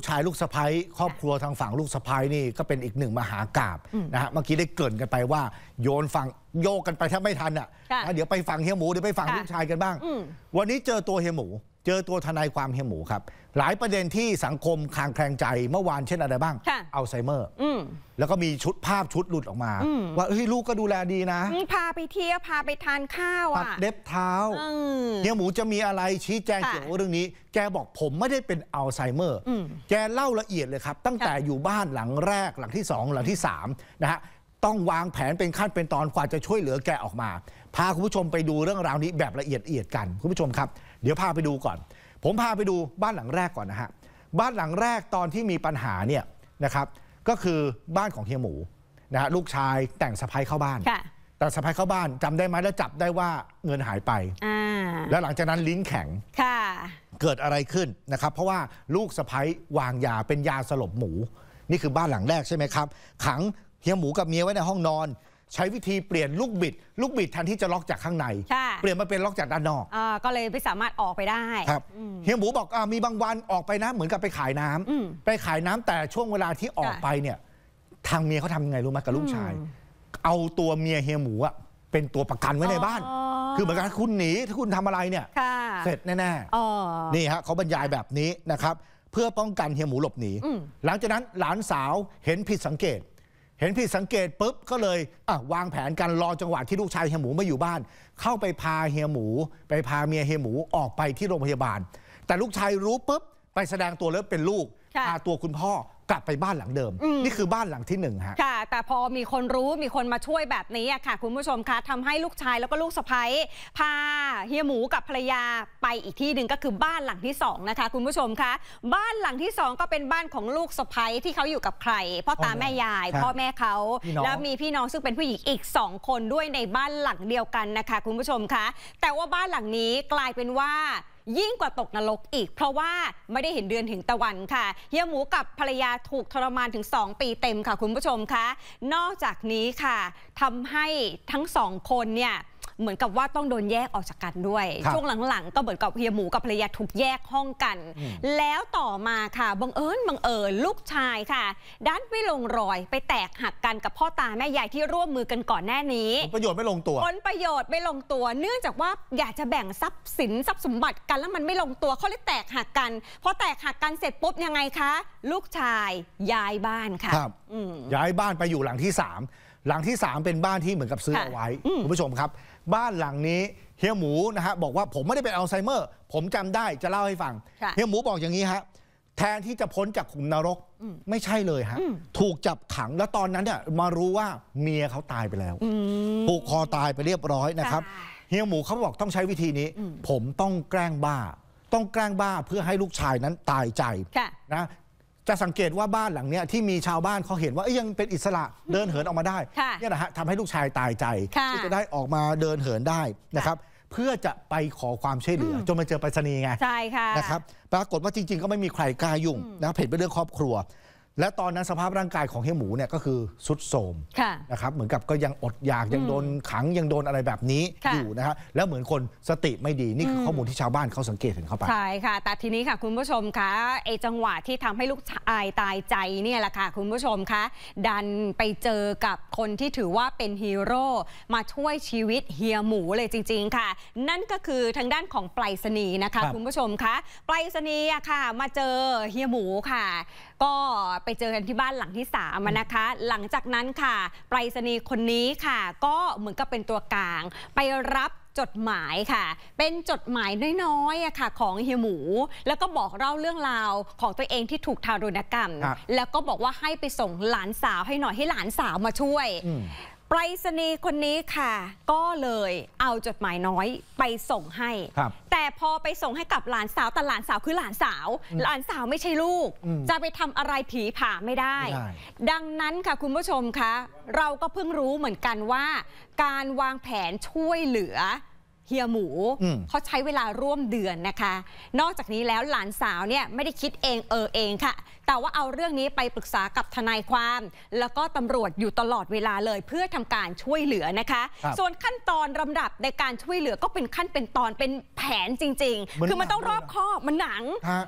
กชายลูกสะพ้ยครอบครัวทางฝั่งลูกสะพ้ยนี่ก็เป็นอีกหนึ่งมหากราบนะฮะเมื่อกี้ได้เกริ่นกันไปว่า โยนฝั่งโยกกันไปแทบไม่ทันอ่ะเดี๋ยวไปฝั่งเฮียหมูเดี๋ยวไปฝั่งลูกชายกันบ้างวันนี้เจอตัวเฮียหมูเจอตัวทนายความเฮียหมูครับ หลายประเด็นที่สังคมคางแคลงใจเมื่อวานเช่นอะไรบ้างอัลไซเมอร์แล้วก็มีชุดภาพชุดหลุดออกมา ว่าเฮ้ย ลูกก็ดูแลดีนะพาไปเที่ยวพาไปทานข้าวอ่ะเด็บเท้าเฮียหมูจะมีอะไรชี้แจงเกี่ยวกับเรื่องนี้ แกบอกผมไม่ได้เป็นอัลไซเมอร์แกเล่าละเอียดเลยครับ ตั้งแต่อยู่บ้านหลังแรกหลังที่สองหลังที่3นะฮะต้องวางแผนเป็นขั้นเป็นตอนกว่าจะช่วยเหลือแกออกมา พาคุณผู้ชมไปดูเรื่องราวนี้แบบละเอียดๆกันคุณผู้ชมครับเดี๋ยวพาไปดูก่อน ผมพาไปดูบ้านหลังแรกก่อนนะฮะ บ้านหลังแรกตอนที่มีปัญหาเนี่ยนะครับ ก็คือบ้านของเฮียหมูนะฮะลูกชายแต่งสะพายเข้าบ้าน แต่สะพายเข้าบ้านจำได้ไหมแล้วจับได้ว่าเงินหายไป แล้วหลังจากนั้นลิ้นแข็ง เกิดอะไรขึ้นนะครับ เพราะว่าลูกสะพายวางยาเป็นยาสลบหมู นี่คือบ้านหลังแรกใช่ไหมครับ ขังเฮียหมูกับเมียไว้ในห้องนอนใช้วิธีเปลี่ยนลูกบิด ลูกบิดแทนที่จะล็อกจากข้างใน เปลี่ยนมาเป็นล็อกจากด้านนอกอก็เลยไม่สามารถออกไปได้ครับเฮียหมูบอกอมีบางวันออกไปนะเหมือนกับไปขายน้ำ ไปขายน้ำแต่ช่วงเวลาที่ออกไปเนี่ยทางเมียเขาทำยังไงรู้ไหมกับลูกชาย เอาตัวเมียเฮียหมูอะเป็นตัวประกันไว้ในบ้านคือเหมือนกันคุณหนีถ้าคุณทำอะไรเนี่ยเสร็จแน่ๆนี่ฮะเขาบรรยายแบบนี้นะครับ เพื่อป้องกันเฮียหมูหลบหนีหลังจากนั้นหลานสาวเห็นผิดสังเกตเห็นผิดสังเกตปุ๊บก็เลยวางแผนกัน รอจังหวะที่ลูกชายเฮียหมูไม่อยู่บ้าน เข้าไปพาเฮียหมู ไปพาเมียเฮียหมูออกไปที่โรงพยาบาล แต่ลูกชายรู้ปุ๊บไปแสดงตัวแล้วเป็นลูกพาตัวคุณพ่อกลับไปบ้านหลังเดิมนี่คือบ้านหลังที่หนึ่งฮะค่ะแต่พอมีคนรู้มีคนมาช่วยแบบนี้ค่ะ คุณผู้ชมคะทำให้ลูกชายแล้วก็ลูกสะใภ้พาเฮียหมูกับภรรยาไปอีกที่หนึ่งก็คือบ้านหลังที่สองนะคะ คุณผู้ชมคะบ้านหลังที่สองก็เป็นบ้านของลูกสะใภ้ที่เขาอยู่กับใครพ่อตาแม่ยาย พ่อแม่เขาแล้วมีพี่น้องซึ่งเป็นผู้หญิงอีกสองคนด้วยในบ้านหลังเดียวกันนะคะ คุณผู้ชมคะแต่ว่าบ้านหลังนี้กลายเป็นว่ายิ่งกว่าตกนรกอีกเพราะว่าไม่ได้เห็นเดือนถึงตะวันค่ะเฮียหมูกับภรรยาถูกทรมานถึง 2 ปีเต็มค่ะคุณผู้ชมคะนอกจากนี้ค่ะทำให้ทั้งสองคนเนี่ยเหมือนกับว่าต้องโดนแยกออกจากกันด้วย ช่วงหลังๆก็เหมือนกับเฮียหมูกับภรรยาถูกแยกห้องกัน แล้วต่อมาค่ะบังเอิญบังเอิญลูกชายค่ะดันไม่ลงรอยไปแตกหักกันกับพ่อตาแม่ยายที่ร่วมมือกันก่อนหน้านี้ประโยชน์ไม่ลงตัวผลประโยชน์ไม่ลงตัว เนื่องจากว่าอยากจะแบ่งทรัพย์สินทรัพย์สมบัติกันแล้วมันไม่ลงตัวเขาเลยแตกหักกันพอแตกหักกันเสร็จปุ๊บยังไงคะ ลูกชาย ย้ายบ้านค่ะย้ายบ้านไปอยู่หลังที่3หลังที่ 3 เป็นบ้านที่เหมือนกับซื้อเอาไว้คุณผู้ชมครับบ้านหลังนี้เฮียหมูนะฮะบอกว่าผมไม่ได้เป็นอัลไซเมอร์ ผมจำได้จะเล่าให้ฟังเฮียหมูบอกอย่างนี้ฮะแทนที่จะพ้นจากขุมนรกไม่ใช่เลยฮะถูกจับขังแล้วตอนนั้นเนี่ยมารู้ว่าเมียเขาตายไปแล้วผูกคอตายไปเรียบร้อยนะครับ เฮียหมูเขาบอกต้องใช้วิธีนี้ ผมต้องแกล้งบ้า ต้องแกล้งบ้าเพื่อให้ลูกชายนั้นตายใจนะจะสังเกตว่าบ้านหลังเนี้ยที่มีชาวบ้านเขาเห็นว่ายังเป็นอิสระเดินเหินออกมาได้เนี่ยนะฮะทำให้ลูกชายตายใจที่จะได้ออกมาเดินเหินได้นะครับ เพื่อจะไปขอความช่วยเหลือ จนมาเจอไปรษณีย์ไงใช่ค่ะนะครับปรากฏว่าจริงๆ ก็ไม่มีใครกล้ายุ่งนะเผ็ดไปเรื่องครอบครัวและตอนนั้นสภาพร่างกายของเฮียหมูเนี่ยก็คือ สุดโทมนะครับเหมือนกับก็ยังอดอยาก ยังโดนขังยังโดนอะไรแบบนี้อยู่นะฮะแล้วเหมือนคนสติไม่ดีนี่คือข้อมูลที่ชาวบ้านเขาสังเกตเห็นเข้าไปใช่ค่ะแต่ทีนี้ค่ะ คุณผู้ชมคะไอจังหวะที่ทำให้ลูกชายตายใจเนี่ยแหละค่ะ คุณผู้ชมคะดันไปเจอกับคนที่ถือว่าเป็นฮีโร่มาช่วยชีวิตเฮียหมูเลยจริงๆค่ะ นั่นก็คือทางด้านของไพรสณียนะคะ คุณผู้ชมคะไพรสณียะค่ะ มาเจอเฮียหมูค่ะก็ไปเจอกันที่บ้านหลังที่3ามนะคะหลังจากนั้นค่ะไปรษณีย์คนนี้ค่ะ ก็เหมือนกับเป็นตัวกลางไปรับจดหมายค่ะ เป็นจดหมายน้อยๆค่ะ ของเฮียหมูแล้วก็บอกเล่าเรื่องราวของตัวเองที่ถูกทารุณกรรม แล้วก็บอกว่าให้ไปส่งหลานสาวให้หน่อยให้หลานสาวมาช่วยไปรษณีย์คนนี้ค่ะ ก็เลยเอาจดหมายน้อยไปส่งให้ครับแต่พอไปส่งให้กับหลานสาวแต่หลานสาวคือหลานสาว หลานสาวไม่ใช่ลูก จะไปทำอะไรผีผ่าไม่ได้ไม่ได้ ดังนั้นค่ะคุณผู้ชมคะเราก็เพิ่งรู้เหมือนกันว่า การวางแผนช่วยเหลือเฮียหมูเขาใช้เวลาร่วมเดือนนะคะ นอกจากนี้แล้วหลานสาวเนี่ยไม่ได้คิดเองเออเองค่ะ แต่ว่าเอาเรื่องนี้ไปปรึกษากับทนายความ แล้วก็ตำรวจอยู่ตลอดเวลาเลยเพื่อทำการช่วยเหลือนะคะ ส่วนขั้นตอนลำดับในการช่วยเหลือก็เป็นขั้นเป็นตอนเป็นแผนจริง ๆ คือมันต้องรอบคอบมันหนัง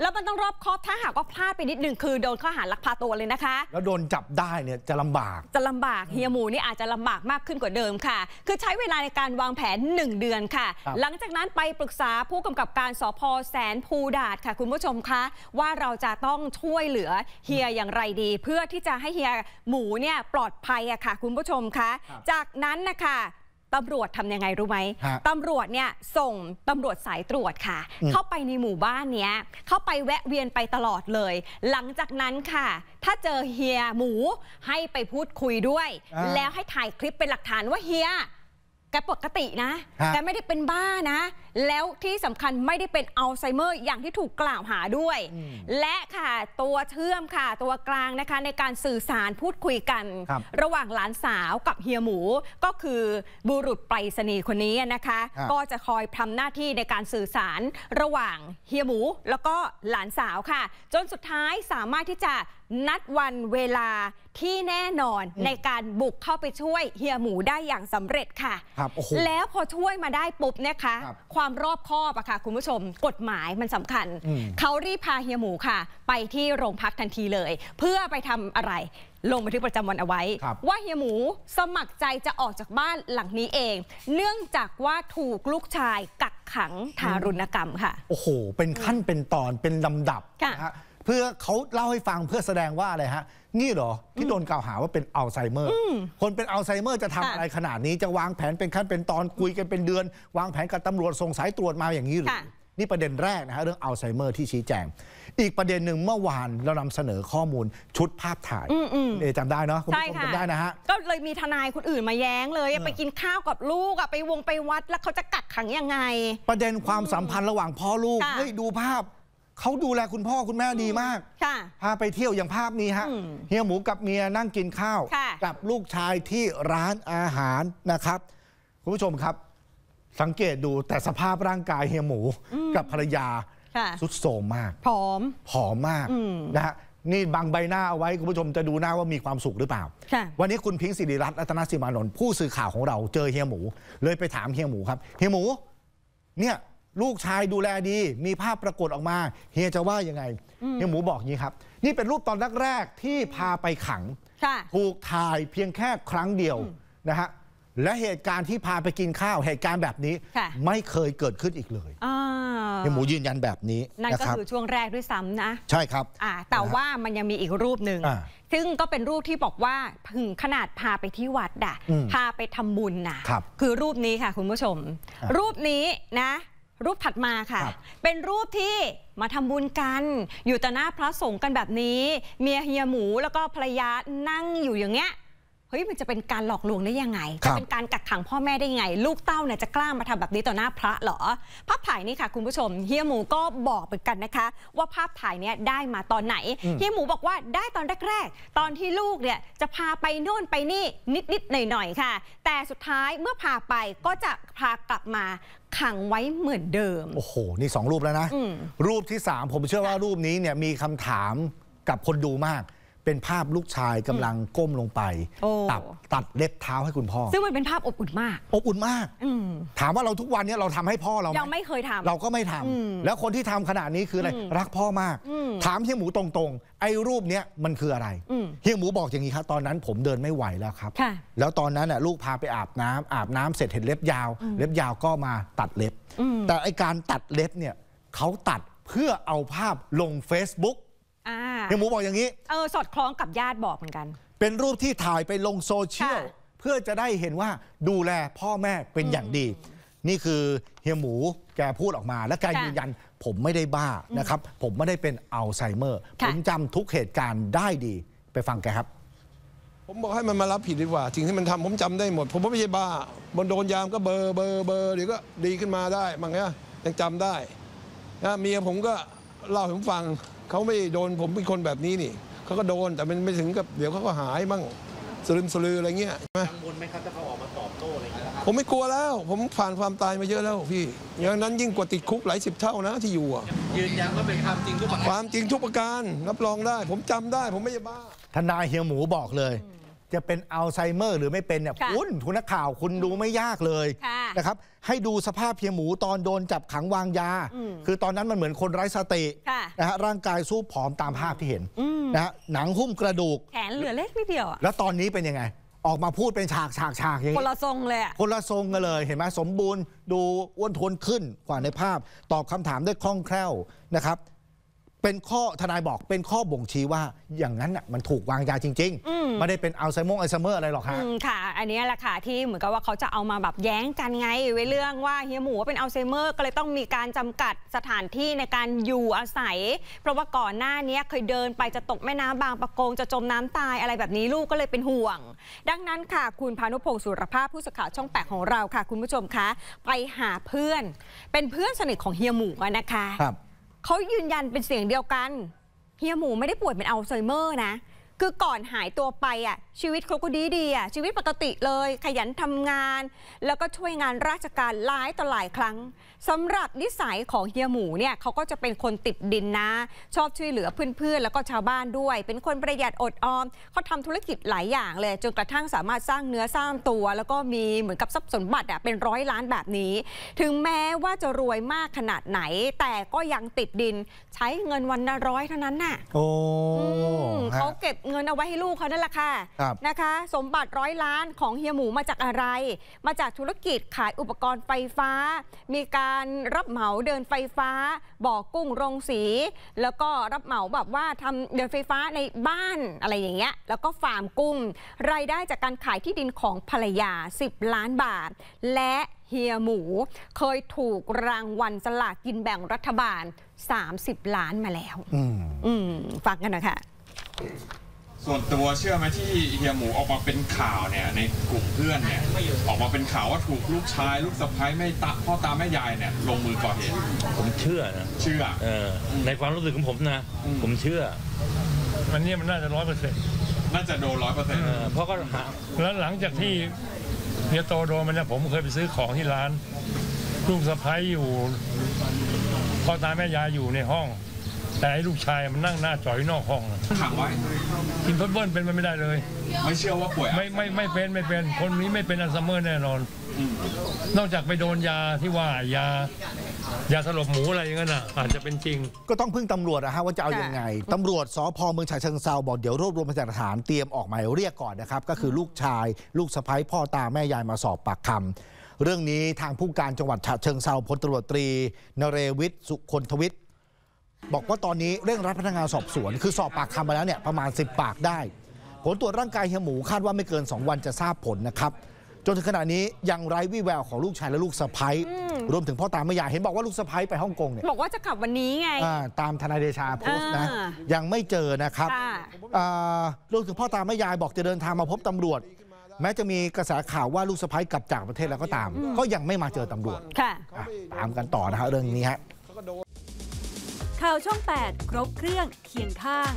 แล้วมันต้องรอบคอบ ถ้าหากว่าพลาดไปนิดนึงคือโดนข้อหารักพาตัวเลยนะคะแล้วโดนจับได้เนี่ยจะลำบากจะลำบากเฮียหมูนี่อาจจะลำบากมากขึ้นกว่าเดิมค่ะ คือใช้เวลาในการวางแผน 1 เดือนค่ะหลังจากนั้นไปปรึกษาผู้กำกับการสพแสนภูดาดค่ะ คุณผู้ชมคะว่าเราจะต้องช่วยเหลือเฮียอย่างไรดีเพื่อที่จะให้เฮียหมูเนี่ยปลอดภัยอะค่ะ คุณผู้ชมคะจากนั้นนะคะตำรวจทำยังไงรู้ไหมตำรวจเนี่ยส่งตำรวจสายตรวจค่ะ เข้าไปในหมู่บ้านเนี้ย เข้าไปแวะเวียนไปตลอดเลย หลังจากนั้นค่ะ ถ้าเจอเฮียหมูให้ไปพูดคุยด้วย แล้วให้ถ่ายคลิปเป็นหลักฐานว่าเฮียแกปกตินะแกไม่ได้เป็นบ้านะแล้วที่สำคัญไม่ได้เป็นอัลไซเมอร์ อย่างที่ถูกกล่าวหาด้วย และค่ะตัวเชื่อมค่ะตัวกลางนะคะในการสื่อสารพูดคุยกันรระหว่างหลานสาวกับเฮียหมูก็คือบุรุษไปรษณีย์คนนี้นะคะก็จะคอยทำหน้าที่ในการสื่อสารระหว่างเฮียหมูแล้วก็หลานสาวค่ะ จนสุดท้ายสามารถที่จะนัดวันเวลาที่แน่นอนในการบุกเข้าไปช่วยเฮียหมูได้อย่างสำเร็จค่ะคแล้วพอช่วยมาได้ปุ๊บนะคะคความความรอบคอบอะค่ะคุณผู้ชมกฎหมายมันสำคัญ เขารีบพาเฮียหมูค่ะ ไปที่โรงพักทันทีเลย เพื่อไปทำอะไร ลงบันทึกประจำวันเอาไว้ ว่าเฮียหมูสมัครใจจะออกจากบ้านหลังนี้เอง เนื่องจากว่าถูกลูกชายกักขังทารุณกรรมค่ะ โอ้โห เป็นขั้นเป็นตอนเป็นลำดับนะฮะเพื่อเขาเล่าให้ฟังเพื่อแสดงว่าอะไรฮะ นี่หรอ ที่โดนกล่าวหาว่าเป็นอัลไซเมอร์ คนเป็นอัลไซเมอร์จะทำอะไรขนาดนี้จะวางแผนเป็นขั้นเป็นตอนคุยกันเป็นเดือน วางแผนกับตำรวจส่งสายตรวจมาอย่างนี้หรือ นี่ประเด็นแรกนะฮะเรื่องอัลไซเมอร์ที่ชี้แจง อีกประเด็นหนึ่งเมื่อวานเรานำเสนอข้อมูลชุดภาพถ่ายเอจำได้เนาะคุณผู้ชมจำได้นะฮะก็เลยมีทนายคนอื่นมาแย้งเลยไปกินข้าวกับลูกอะไปวงไปวัด แล้วเขาจะกักขังยังไง ประเด็นความสัมพันธ์ระหว่างพ่อลูกเฮ้ยดูภาพเขาดูแลคุณพ่อคุณแม่ดีมากพาไปเที่ยวอย่างภาพนี้ฮะ เฮียหมูกับเมียนั่งกินข้าว กับลูกชายที่ร้านอาหารนะครับ คุณผู้ชมครับ สังเกตดูแต่สภาพร่างกายเฮียหมูกับภรรยาสุดโสมมากผอมผอมมากนะฮะนี่บางใบหน้าเอาไว้ คุณผู้ชมจะดูหน้าว่ามีความสุขหรือเปล่าวันนี้คุณพิงค์สิริรัตน์รัตนสิมานนท์ผู้สื่อข่าวของเรา เจอเฮียหมู เลยไปถามเฮียหมูครับ เฮียหมู เนี่ยลูกชายดูแลดี มีภาพปรากฏออกมา เฮียจะว่ายังไงเฮียหมูบอกงี้ครับ นี่เป็นรูปตอนแรกๆที่พาไปขังถูกถ่ายเพียงแค่ครั้งเดียวนะฮะและเหตุการณ์ที่พาไปกินข้าวเหตุการณ์แบบนี้ ไม่เคยเกิดขึ้นอีกเลยเฮียหมูยืนยันแบบนี้นั่นก็คือช่วงแรกด้วยซ้ำนะใช่ครับแต่ว่ามันยังมีอีกรูปหนึ่งซึ่งก็เป็นรูปที่บอกว่าถึงขนาดพาไปที่วัดอ่ะพาไปทำบุญนะคือรูปนี้ค่ะคุณผู้ชม รูปนี้นะรูปถัดมาค่ะ เป็นรูปที่มาทำบุญกัน อยู่ต่อหน้าพระสงฆ์กันแบบนี้ เมียเฮียหมูแล้วก็ภรรยานั่งอยู่อย่างเงี้ยเฮ้ยมันจะเป็นการหลอกลวงได้ยังไงจะเป็นการกักขังพ่อแม่ได้ยังไง ลูกเต้าเนี่ย จะกล้ามาทำแบบนี้ต่อหน้าพระเหรอภาพถ่ายนี้ค่ะ คุณผู้ชม เฮียหมูก็บอกเหมือนกันนะคะ ว่าภาพถ่ายเนี้ยได้มาตอนไหน เฮียหมูบอกว่าได้ตอนแรกๆตอนที่ลูกเนี่ยจะพาไปโน่นไปนี่นิดๆหน่อยๆค่ะ แต่สุดท้ายเมื่อพาไปก็จะพากลับมาขังไว้เหมือนเดิมโอ้โหนี่2รูปแล้วนะรูปที่3ผมเชื่อว่ารูปนี้เนี่ยมีคำถามกับคนดูมากเป็นภาพลูกชายกำลังก้มลงไป ตัดตัดเล็บเท้าให้คุณพ่อ ซึ่งมันเป็นภาพอบอุ่นมาก อบอุ่นมากถามว่าเราทุกวันนี้เราทำให้พ่อเรายังไม่เคยทำเราก็ไม่ทำแล้วคนที่ทำขนาดนี้คืออะไรรักพ่อมาก ถามเฮียหมูตรง ๆ ไอ้รูปเนี้ยมันคืออะไร เฮียหมูบอกอย่างนี้ครับตอนนั้นผมเดินไม่ไหวแล้วครับแล้วตอนนั้นน่ะลูกพาไปอาบน้ำอาบน้ำเสร็จเห็นเล็บยาวเล็บยาวก็มาตัดเล็บ แต่ไอการตัดเล็บเนี่ยเขาตัดเพื่อเอาภาพลง Facebook เฮียหมูบอกอย่างนี้ เออ สอดคล้องกับญาติบอกเหมือนกัน เป็นรูปที่ถ่ายไปลงโซเชียล เพื่อจะได้เห็นว่าดูแลพ่อแม่เป็นอย่างดี นี่คือเฮียหมูแกพูดออกมา และแกยืนยัน ผมไม่ได้บ้านะครับ ผมไม่ได้เป็นอัลไซเมอร์ ผมจำทุกเหตุการณ์ได้ดี ไปฟังแกครับ ผมบอกให้มันมารับผิดดีกว่าสิ่งที่มันทำผมจำได้หมด ผมไม่ใช่บ้าบนโดนยามก็เบอร์เบอร์เบอร์ดี๋ยวก็ดีขึ้นมาได้บางอย่างยังจำได้นะเมียผมก็เล่าให้ผมฟังเขาไม่โดนผมเป็นคนแบบนี้นี่ เขาก็โดนแต่มันไม่ถึงกับเดี๋ยวเขาก็หายบ้างสลืมสลืออะไรเงี้ยใช่ไหมกังวลไหมครับถ้าเขาออกมาตอบโต้อะไรเงี้ยผมไม่กลัวแล้ว ผมผ่านความตายมาเยอะแล้วพี่ อย่างนั้นยิ่งกว่าติดคุกหลายสิบเท่านะที่อยู่อะยืนยันว่าเป็นความจริงทุกประการ ความจริงทุกประการรับรองได้ ผมจำได้ ผมไม่ใช่บ้า ทนายเฮียหมูบอกเลยจะเป็นอัลไซเมอร์ หรือไม่เป็นเนี่ยคุณคุณนักข่าวคุณดูไม่ยากเลยะนะครับให้ดูสภาพเพียหมูตอนโดนจับขังวางยา คือตอนนั้นมันเหมือนคนไร้สติะนะฮะร่างกายสู้ผอมตามภาพที่เห็นนะฮะหนังหุ้มกระดูกแขนเหลือเล็กนิดเดียวแล้วตอนนี้เป็นยังไง ออกมาพูดเป็นฉากฉากฉากอย่างคนี้ละทรงเลยคนละทรงกันเลยเห็นไหมสมบูรณ์ดูอ้วนท้วนขึ้นกว่าในภาพตอบคำถามได้คล่องแคล่วนะครับเป็นข้อทนายบอกเป็นข้อบ่งชี้ว่าอย่างนั้นน่ะมันถูกวางยาจริงๆไม่ได้เป็นอัลไซเมอร์อัลไซเมอร์อะไรหรอกค่ะค่ะ อันนี้แหละค่ะ ที่เหมือนกับว่าเขาจะเอามาแบบแย้งกันไงไว้เรื่องว่าเฮียหมูเป็นอัลไซเมอร์ ก็เลยต้องมีการจำกัดสถานที่ในการอยู่อาศัย เพราะว่าก่อนหน้านี้เคยเดินไปจะตกแม่น้ำบางปะกง จะจมน้ำตายอะไรแบบนี้ลูกก็เลยเป็นห่วง ดังนั้นค่ะคุณพานุพงศ์สุรภาพผู้สื่อข่าวช่องแปดของเราค่ะ คุณผู้ชมคะ ไปหาเพื่อน เป็นเพื่อนสนิทของเฮียหมูนะคะครับเขายืนยันเป็นเสียงเดียวกัน เฮียหมูไม่ได้ป่วยเป็นอัลไซเมอร์นะคือก่อนหายตัวไปอ่ะชีวิตเขาก็ดีดีอ่ะชีวิตปกติเลยขยันทำงาน แล้วก็ช่วยงานราชการหลายต่อหลายครั้งสำหรับนิสัยของเฮียหมูเนี่ยเขาก็จะเป็นคนติดดินนะ ชอบช่วยเหลือเพื่อนๆ แล้วก็ชาวบ้านด้วย เป็นคนประหยัดอดออมเขาทำธุรกิจหลายอย่างเลย จนกระทั่งสามารถสร้างเนื้อสร้างตัว แล้วก็มีเหมือนกับทรัพย์สมบัติอ่ะเป็นร้อยล้านแบบนี้ ถึงแม้ว่าจะรวยมากขนาดไหน แต่ก็ยังติดดินใช้เงินวันละร้อยเท่านั้นน่ะโอ้เขาเก็บเงินเอาไว้ให้ลูกเขานั่นแหละค่ะ นะคะ สมบัติร้อยล้านของเฮียหมูมาจากอะไร มาจากธุรกิจขายอุปกรณ์ไฟฟ้า มีการรับเหมาเดินไฟฟ้าบ่อกุ้งโรงสีแล้วก็รับเหมาแบบว่าทำเดินไฟฟ้าในบ้านอะไรอย่างเงี้ยแล้วก็ฟาร์มกุ้งรายได้จากการขายที่ดินของภรรยา10ล้านบาท และเฮียหมูเคยถูกรางวัลสลากกินแบ่งรัฐบาล 30 ล้านมาแล้วอืมฟังกันนะคะส่วนตัวเชื่อไหมที่เฮียหมูออกมาเป็นข่าวเนี่ยในกลุ่มเพื่อนเนี่ย ออกมาเป็นข่าวว่าถูกลูกชาย ลูกสะพ้ายไม่ตะพ่อตาแม่ยายเนี่ย ลงมือก่อเหตุผมเชื่อนะเชื่อเออในความรู้สึกของผมนะ ผมเชื่อ มันนี่มันน่าจะร้อยเปอร์เซ็นต์น่าจะโดนร้อยเปอร์เซ็นต์เพราะก็หาแล้วหลังจากที่เฮียโตโดนมันเนี่ยผมเคยไปซื้อของที่ร้านลูกสะพ้ายอยู่ พ่อตาแม่ยายอยู่ในห้องแต่ไอ้ลูกชายมันนั่งหน้าจอยนอกห้องขังไว้กินเพิ่มเบิ้ลเป็นไปไม่ได้เลย ไม่เชื่อว่าป่วยไม่ไม่ไม่เป็นไม่เป็นคนนี้ไม่เป็นอัลไซเมอร์แน่นอน นอกจากไปโดนยาที่ว่ายายาสลบหมูอะไรอย่างนั้นอ่ะอาจจะเป็นจริง ก็ต้องพึ่งตำรวจนะฮะว่าจะเอายังไงตำรวจสพเมืองฉะเชิงเซาบอกเดี๋ยวรวบรวมพยานหลักฐานเตรียมออกหมายเรียกก่อนนะครับ ก็คือลูกชาย ลูกสะใภ้พ่อตาแม่ยายมาสอบปากคำเรื่องนี้ทางผู้การจังหวัดฉะเชิงเซาพลตำรวจตรีนเรวิทย์สุคนทวิทย์บอกว่าตอนนี้เร่งรัดพนักงานสอบสวนคือสอบปากคำมาแล้วเนี่ย ประมาณ 10 ปากได้ ผลตรวจร่างกายเฮียหมูคาดว่าไม่เกิน 2 วันจะทราบผลนะครับ จนถึงขณะนี้ยังไร้วี่แววของลูกชายและลูกสะพ้ยรวมถึงพ่อตาแม่ยายเห็นบอกว่าลูกสะพ้ยไปฮ่องกงเนี่ยบอกว่าจะกลับวันนี้ไงตามทนายเดชาโพสต์นะยังไม่เจอนะครับรวมถึงพ่อตาแม่ยายบอกจะเดินทางมาพบตำรวจ แม้จะมีกระแสข่าวว่าลูกสะพ้ยกลับจากประเทศแล้วก็ตามก็ยังไม่มาเจอตำรวจตามกันต่อนะครเรื่องนี้ฮะข่าวช่อง8 ครบเครื่องเคียงข้าง